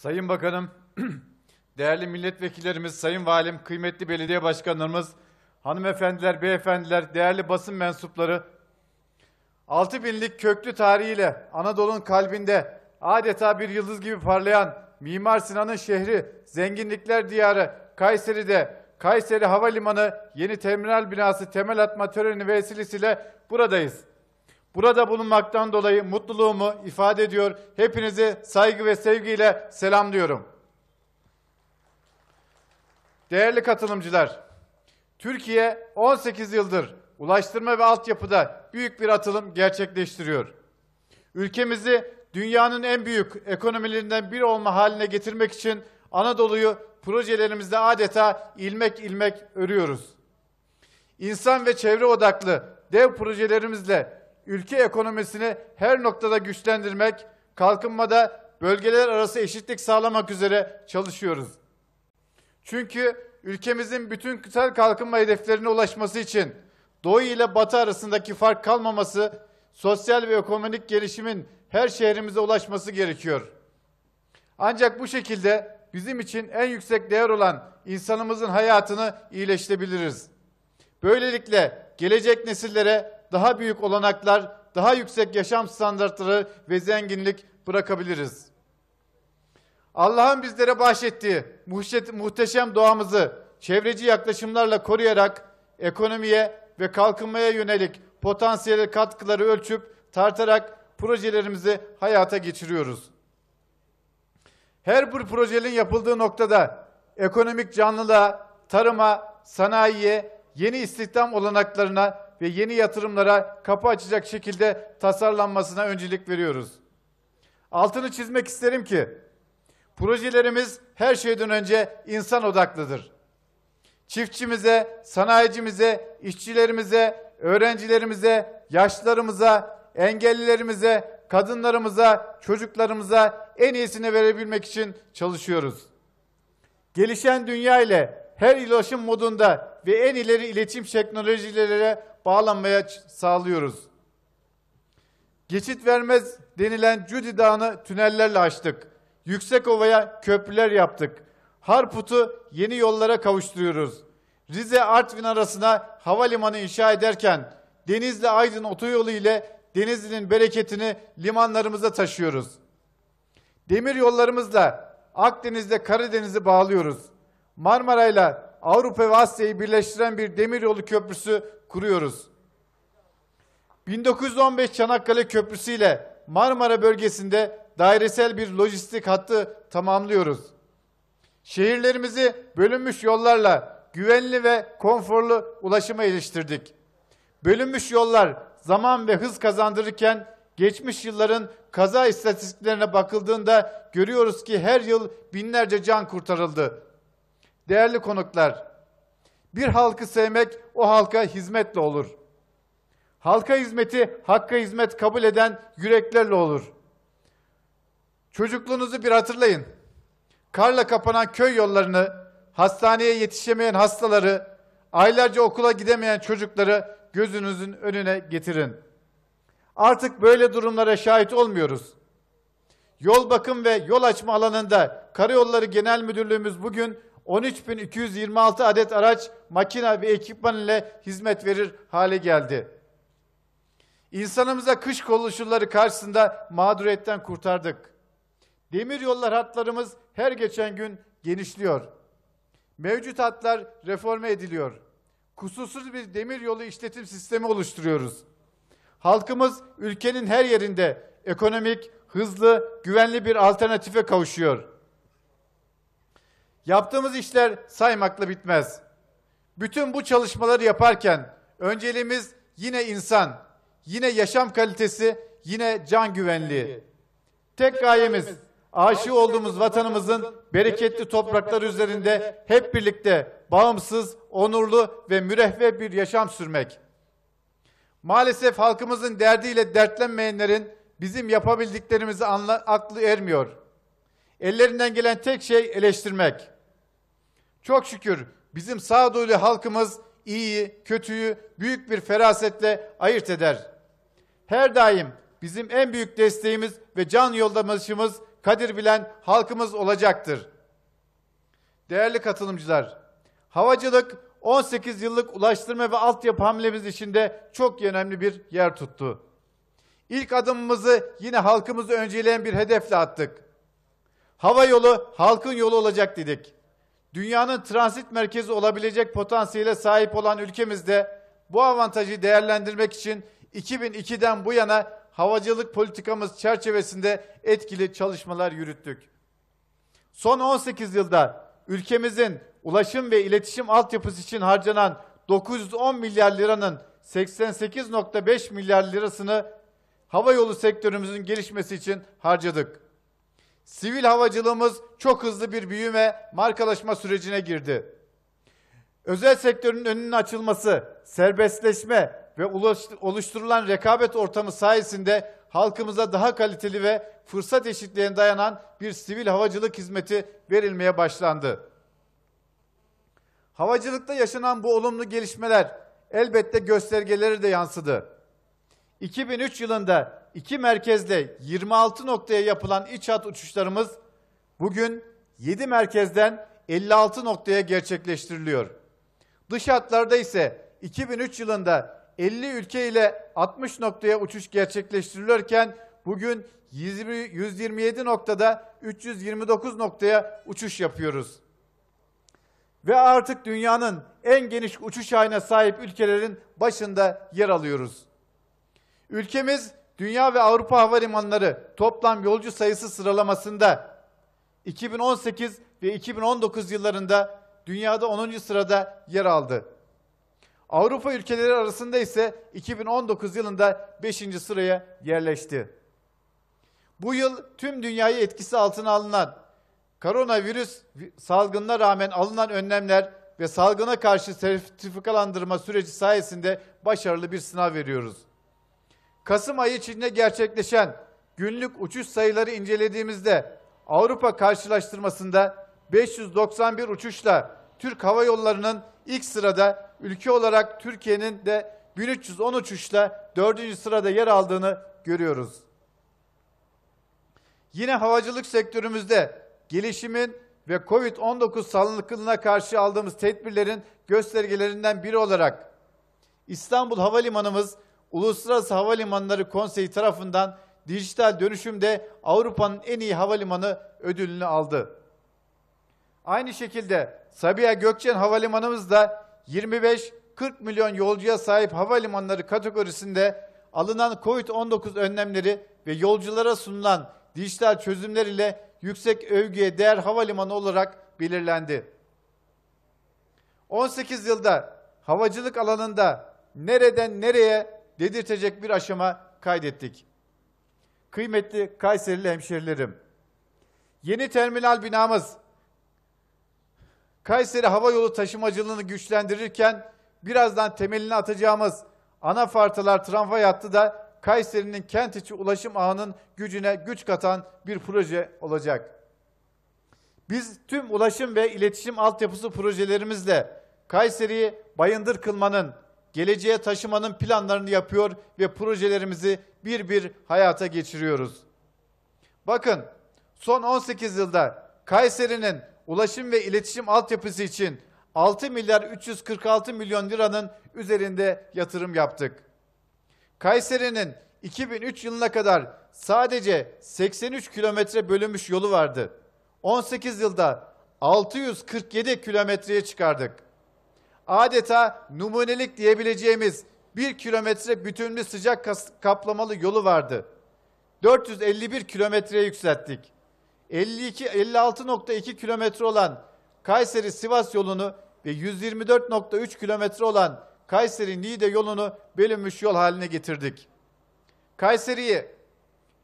Sayın Bakanım, değerli milletvekillerimiz, sayın valim, kıymetli belediye başkanlarımız, hanımefendiler, beyefendiler, değerli basın mensupları, 6 binlik köklü tarihiyle Anadolu'nun kalbinde adeta bir yıldız gibi parlayan Mimar Sinan'ın şehri, zenginlikler diyarı Kayseri'de Kayseri Havalimanı yeni terminal binası temel atma töreni vesilesiyle buradayız. Burada bulunmaktan dolayı mutluluğumu ifade ediyor. Hepinizi saygı ve sevgiyle selamlıyorum. Değerli katılımcılar, Türkiye 18 yıldır ulaştırma ve altyapıda büyük bir atılım gerçekleştiriyor. Ülkemizi dünyanın en büyük ekonomilerinden biri olma haline getirmek için Anadolu'yu projelerimizde adeta ilmek ilmek örüyoruz. İnsan ve çevre odaklı dev projelerimizle ülke ekonomisini her noktada güçlendirmek, kalkınmada bölgeler arası eşitlik sağlamak üzere çalışıyoruz. Çünkü ülkemizin bütün kırsal kalkınma hedeflerine ulaşması için Doğu ile Batı arasındaki fark kalmaması, sosyal ve ekonomik gelişimin her şehrimize ulaşması gerekiyor. Ancak bu şekilde bizim için en yüksek değer olan insanımızın hayatını iyileştirebiliriz. Böylelikle gelecek nesillere daha büyük olanaklar, daha yüksek yaşam standartları ve zenginlik bırakabiliriz. Allah'ın bizlere bahşettiği muhteşem doğamızı çevreci yaklaşımlarla koruyarak ekonomiye ve kalkınmaya yönelik potansiyel katkıları ölçüp tartarak projelerimizi hayata geçiriyoruz. Her bir projenin yapıldığı noktada ekonomik canlılığa, tarıma, sanayiye, yeni istihdam olanaklarına ve yeni yatırımlara kapı açacak şekilde tasarlanmasına öncelik veriyoruz. Altını çizmek isterim ki projelerimiz her şeyden önce insan odaklıdır. Çiftçimize, sanayicimize, işçilerimize, öğrencilerimize, yaşlılarımıza, engellilerimize, kadınlarımıza, çocuklarımıza en iyisini verebilmek için çalışıyoruz. Gelişen dünya ile her iletişim modunda ve en ileri iletişim teknolojileriyle bağlanmaya sağlıyoruz. Geçit vermez denilen Cudi Dağı'nı tünellerle açtık. Yüksek Ova'ya köprüler yaptık. Harput'u yeni yollara kavuşturuyoruz. Rize Artvin arasına havalimanı inşa ederken Denizli Aydın otoyolu ile Denizli'nin bereketini limanlarımıza taşıyoruz. Demir yollarımızla Akdeniz'de Karadeniz'i bağlıyoruz. Marmara ile Avrupa ve Asya'yı birleştiren bir demiryolu köprüsü kuruyoruz. 1915 Çanakkale Köprüsü ile Marmara bölgesinde dairesel bir lojistik hattı tamamlıyoruz. Şehirlerimizi bölünmüş yollarla güvenli ve konforlu ulaşıma iliştirdik. Bölünmüş yollar zaman ve hız kazandırırken geçmiş yılların kaza istatistiklerine bakıldığında görüyoruz ki her yıl binlerce can kurtarıldı. Değerli konuklar, bir halkı sevmek o halka hizmetle olur. Halka hizmeti hakka hizmet kabul eden yüreklerle olur. Çocukluğunuzu bir hatırlayın. Karla kapanan köy yollarını, hastaneye yetişemeyen hastaları, aylarca okula gidemeyen çocukları gözünüzün önüne getirin. Artık böyle durumlara şahit olmuyoruz. Yol bakım ve yol açma alanında Karayolları Genel Müdürlüğümüz bugün 13.226 adet araç, makina ve ekipman ile hizmet verir hale geldi. İnsanımıza kış koşulları karşısında mağduriyetten kurtardık. Demir yollar hatlarımız her geçen gün genişliyor. Mevcut hatlar reforme ediliyor. Kusursuz bir demir yolu işletim sistemi oluşturuyoruz. Halkımız ülkenin her yerinde ekonomik, hızlı, güvenli bir alternatife kavuşuyor. Yaptığımız işler saymakla bitmez. Bütün bu çalışmaları yaparken önceliğimiz yine insan, yine yaşam kalitesi, yine can güvenliği. Tek gayemiz aşığı olduğumuz vatanımızın bereketli topraklar üzerinde hep birlikte bağımsız, onurlu ve müreffeh bir yaşam sürmek. Maalesef halkımızın derdiyle dertlenmeyenlerin bizim yapabildiklerimizi anla, aklı ermiyor. Ellerinden gelen tek şey eleştirmek. Çok şükür bizim sağduyulu halkımız iyiyi, kötüyü büyük bir ferasetle ayırt eder. Her daim bizim en büyük desteğimiz ve can yoldaşımız Kadir Bilen halkımız olacaktır. Değerli katılımcılar, havacılık 18 yıllık ulaştırma ve altyapı hamlemiz içinde çok önemli bir yer tuttu. İlk adımımızı yine halkımızı önceleyen bir hedefle attık. Hava yolu halkın yolu olacak dedik. Dünyanın transit merkezi olabilecek potansiyele sahip olan ülkemizde bu avantajı değerlendirmek için 2002'den bu yana havacılık politikamız çerçevesinde etkili çalışmalar yürüttük. Son 18 yılda ülkemizin ulaşım ve iletişim altyapısı için harcanan 910 milyar liranın 88.5 milyar lirasını hava yolu sektörümüzün gelişmesi için harcadık. Sivil havacılığımız çok hızlı bir büyüme, markalaşma sürecine girdi. Özel sektörün önünün açılması, serbestleşme ve oluşturulan rekabet ortamı sayesinde halkımıza daha kaliteli ve fırsat eşitliğine dayanan bir sivil havacılık hizmeti verilmeye başlandı. Havacılıkta yaşanan bu olumlu gelişmeler elbette göstergeleri de yansıdı. 2003 yılında iki merkezde 26 noktaya yapılan iç hat uçuşlarımız bugün 7 merkezden 56 noktaya gerçekleştiriliyor. Dış hatlarda ise 2003 yılında 50 ülke ile 60 noktaya uçuş gerçekleştirilirken bugün 127 noktada 329 noktaya uçuş yapıyoruz. Ve artık dünyanın en geniş uçuş ayına sahip ülkelerin başında yer alıyoruz. Ülkemiz Dünya ve Avrupa havalimanları toplam yolcu sayısı sıralamasında 2018 ve 2019 yıllarında dünyada 10. sırada yer aldı. Avrupa ülkeleri arasında ise 2019 yılında 5. sıraya yerleşti. Bu yıl tüm dünyayı etkisi altına alınan koronavirüs salgınına rağmen alınan önlemler ve salgına karşı sertifikalandırma süreci sayesinde başarılı bir sınav veriyoruz. Kasım ayı içinde gerçekleşen günlük uçuş sayıları incelediğimizde Avrupa karşılaştırmasında 591 uçuşla Türk Hava Yolları'nın ilk sırada ülke olarak Türkiye'nin de 1310 uçuşla 4. sırada yer aldığını görüyoruz. Yine havacılık sektörümüzde gelişimin ve Covid-19 salgınına karşı aldığımız tedbirlerin göstergelerinden biri olarak İstanbul Havalimanımız Uluslararası Havalimanları Konseyi tarafından dijital dönüşümde Avrupa'nın en iyi havalimanı ödülünü aldı. Aynı şekilde Sabiha Gökçen Havalimanımız da 25-40 milyon yolcuya sahip havalimanları kategorisinde alınan COVID-19 önlemleri ve yolculara sunulan dijital çözümler ile yüksek övgüye değer havalimanı olarak belirlendi. 18 yılda havacılık alanında nereden nereye dedirtecek bir aşama kaydettik. Kıymetli Kayserili hemşerilerim, yeni terminal binamız Kayseri Hava Yolu taşımacılığını güçlendirirken birazdan temelini atacağımız ana fartalar tramvay hattı da Kayseri'nin kent içi ulaşım ağının gücüne güç katan bir proje olacak. Biz tüm ulaşım ve iletişim altyapısı projelerimizle Kayseri'yi bayındır kılmanın, geleceğe taşımanın planlarını yapıyor ve projelerimizi bir bir hayata geçiriyoruz. Bakın son 18 yılda Kayseri'nin ulaşım ve iletişim altyapısı için 6 milyar 346 milyon liranın üzerinde yatırım yaptık. Kayseri'nin 2003 yılına kadar sadece 83 kilometre bölünmüş yolu vardı. 18 yılda 647 kilometreye çıkardık adeta numunelik diyebileceğimiz bir kilometre bütünlü sıcak kaplamalı yolu vardı. 451 kilometreye yükselttik. 52 56.2 kilometre olan Kayseri Sivas yolunu ve 124.3 kilometre olan Kayseri Niğde yolunu bölünmüş yol haline getirdik. Kayseri'yi,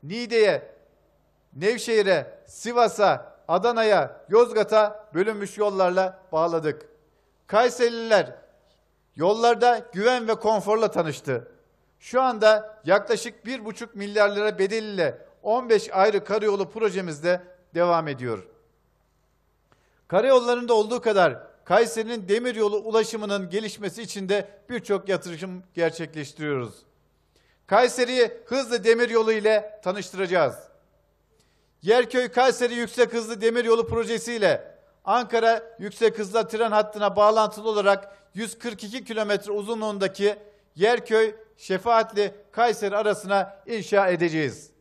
Niğde'ye, Nevşehir'e, Sivas'a, Adana'ya, Yozgat'a bölünmüş yollarla bağladık. Kayserililer yollarda güven ve konforla tanıştı. Şu anda yaklaşık 1,5 milyar lira bedeliyle 15 ayrı karayolu projemizde devam ediyor. Karayollarında olduğu kadar Kayseri'nin demiryolu ulaşımının gelişmesi için de birçok yatırım gerçekleştiriyoruz. Kayseri'yi hızlı demiryolu ile tanıştıracağız. Yerköy Kayseri Yüksek Hızlı Demiryolu Projesi ile Ankara Yüksek hızlı Tren Hattı'na bağlantılı olarak 142 kilometre uzunluğundaki Yerköy Şefaatli Kayseri arasına inşa edeceğiz.